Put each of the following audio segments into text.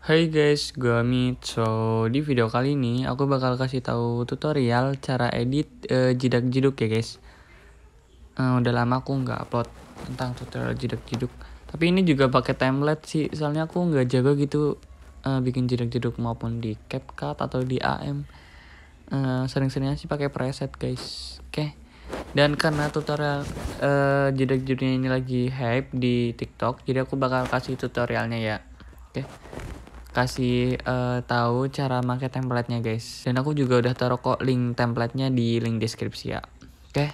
Hai guys, gue Amit. So, di video kali ini aku bakal kasih tahu tutorial cara edit uh, jidak jiduk ya guys. Uh, udah lama aku nggak upload tentang tutorial jidak jiduk. Tapi ini juga pakai template sih, soalnya aku nggak jago gitu uh, bikin jidak jiduk maupun di CapCut atau di AM. Uh, Sering-seringnya sih pakai preset guys. Oke. Okay. Dan karena tutorial uh, jidak jiduknya ini lagi hype di TikTok, jadi aku bakal kasih tutorialnya ya. Oke. Okay kasih uh, tahu cara make templatenya guys. Dan aku juga udah taruh kok link templatenya di link deskripsi ya. Oke. Okay.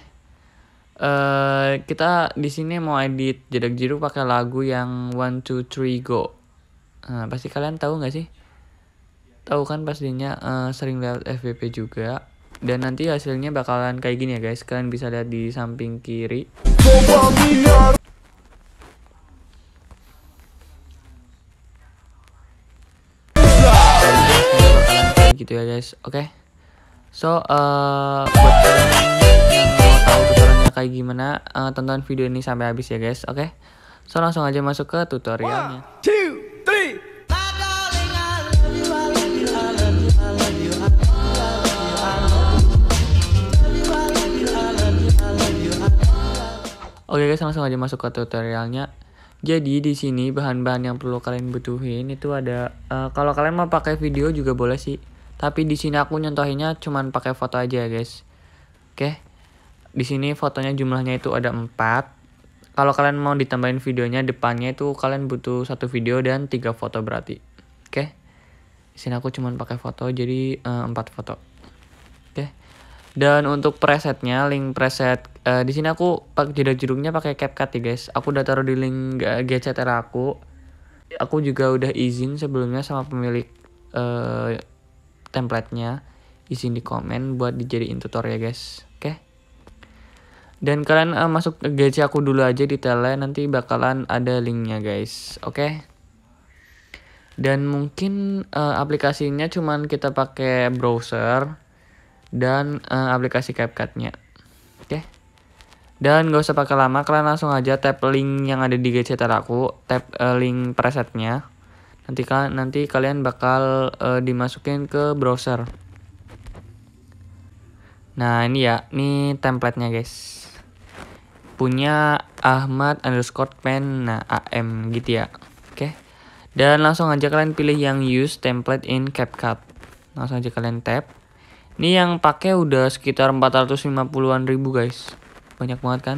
Uh, eh, kita di sini mau edit jedak jiru pakai lagu yang one two three go. uh, pasti kalian tahu nggak sih? Tahu kan pastinya uh, sering lihat FVP juga. Dan nanti hasilnya bakalan kayak gini ya guys. Kalian bisa lihat di samping kiri. gitu ya guys oke okay? so uh, buat yang mau tahu tutorialnya kayak gimana uh, tonton video ini sampai habis ya guys oke okay? so langsung aja masuk ke tutorialnya One, two, three. Oke guys, langsung aja masuk ke tutorialnya. Jadi di sini bahan-bahan yang perlu kalian butuhin itu ada uh, kalau kalian mau pakai video juga boleh sih. Tapi di sini aku nyontohinnya cuman pakai foto aja, guys. Oke. Di sini fotonya jumlahnya itu ada empat. Kalau kalian mau ditambahin videonya depannya itu kalian butuh satu video dan tiga foto berarti. Oke. Di sini aku cuman pakai foto jadi eh, empat foto. Oke. Dan untuk presetnya, link preset eh, di sini aku pak jeda jeruknya pakai CapCut ya guys. Aku udah taruh di link eh, gadget aku. Aku juga udah izin sebelumnya sama pemilik templatenya isiin di komen buat dijadiin tutorial guys oke dan kalian uh, masuk ke gaji aku dulu aja di tele, nanti bakalan ada linknya guys oke dan mungkin uh, aplikasinya cuman kita pakai browser dan uh, aplikasi CapCut-nya oke Dan gak usah pakai lama, kalian langsung aja tap link yang ada di gadget aku, tap uh, link presetnya nanti kalian nanti kalian bakal uh, dimasukin ke browser nah ini ya ini template nya guys punya Ahmad underscore pen nah am gitu ya oke okay. dan langsung aja kalian pilih yang use template in CapCut langsung aja kalian tap ini yang pakai udah sekitar 450-an ribu guys banyak banget kan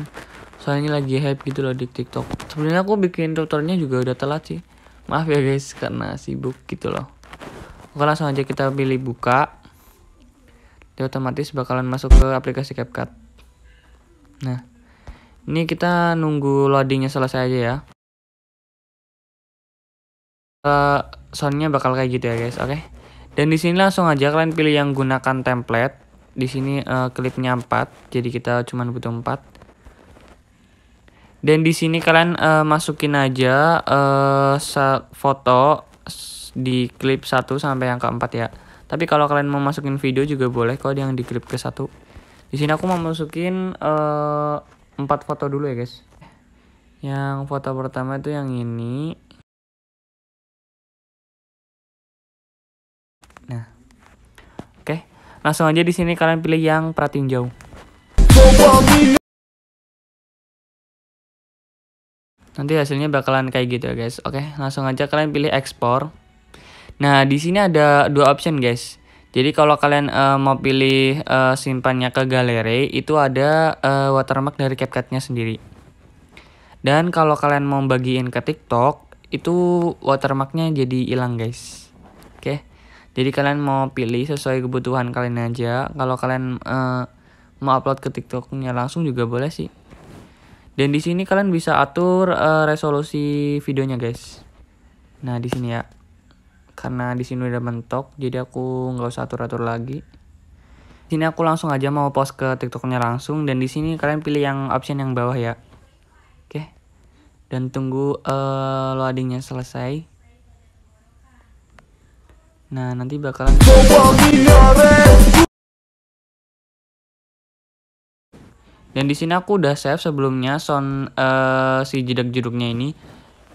soalnya ini lagi hype gitu loh di TikTok sebenarnya aku bikin tutorialnya juga udah telat sih maaf ya guys karena sibuk gitu loh oke langsung aja kita pilih buka dia ya, otomatis bakalan masuk ke aplikasi CapCut nah ini kita nunggu loadingnya selesai aja ya uh, soundnya bakal kayak gitu ya guys oke okay? dan di sini langsung aja kalian pilih yang gunakan template di sini uh, klipnya 4 jadi kita cuma butuh 4 dan di sini kalian uh, masukin aja uh, foto di klip 1 sampai yang keempat ya. Tapi kalau kalian mau masukin video juga boleh kok yang di klip ke satu. Di sini aku mau masukin uh, eh, 4 foto dulu ya, guys. Yang foto pertama itu yang ini. Nah. Oke, langsung aja di sini kalian pilih yang pratinjau. jauh. Nanti hasilnya bakalan kayak gitu ya guys. Oke, langsung aja kalian pilih ekspor. Nah, di sini ada dua option guys. Jadi kalau kalian uh, mau pilih uh, simpannya ke galeri, itu ada uh, watermark dari CapCutnya sendiri. Dan kalau kalian mau bagiin ke TikTok, itu watermarknya jadi hilang guys. Oke. Jadi kalian mau pilih sesuai kebutuhan kalian aja. Kalau kalian uh, mau upload ke TikToknya langsung juga boleh sih. Dan di sini kalian bisa atur uh, resolusi videonya guys. Nah di sini ya, karena di sini udah mentok, jadi aku nggak usah atur atur lagi. Di sini aku langsung aja mau post ke TikToknya langsung dan di sini kalian pilih yang option yang bawah ya. Oke. Dan tunggu uh, loadingnya selesai. Nah nanti bakalan. Dan di sini aku udah save sebelumnya sound uh, eh, si jedak-jeduknya ini.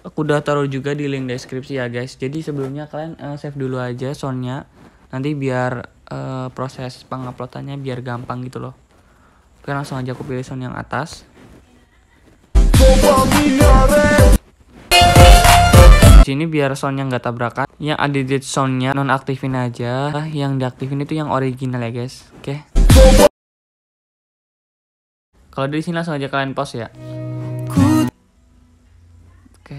Aku udah taruh juga di link deskripsi ya guys. Jadi sebelumnya kalian uh, save dulu aja soundnya. Nanti biar uh, proses penguploadannya biar gampang gitu loh. Oke langsung aja aku pilih sound yang atas. Di sini biar soundnya nggak tabrakan. Yang edited soundnya nonaktifin aja. Yang diaktifin itu yang original ya guys. Oke. Okay. Kalau dari sini langsung aja kalian post ya. Oke.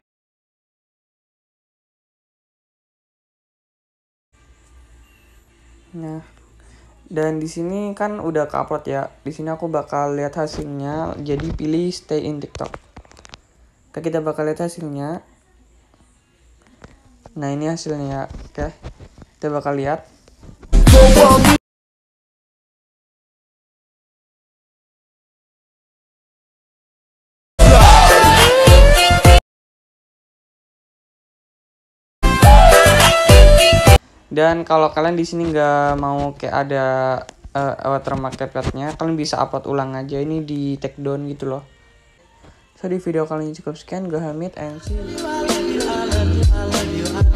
Nah, dan di sini kan udah ke upload ya. Di sini aku bakal lihat hasilnya. Jadi pilih stay in TikTok. Oke, kita bakal lihat hasilnya. Nah, ini hasilnya ya. Oke. Kita bakal lihat. Dan kalau kalian di sini nggak mau kayak ada uh, eh, watermark template-nya, kalian bisa upload ulang aja ini di take down gitu loh. So di video kali ini cukup sekian, gue Hamid and see you.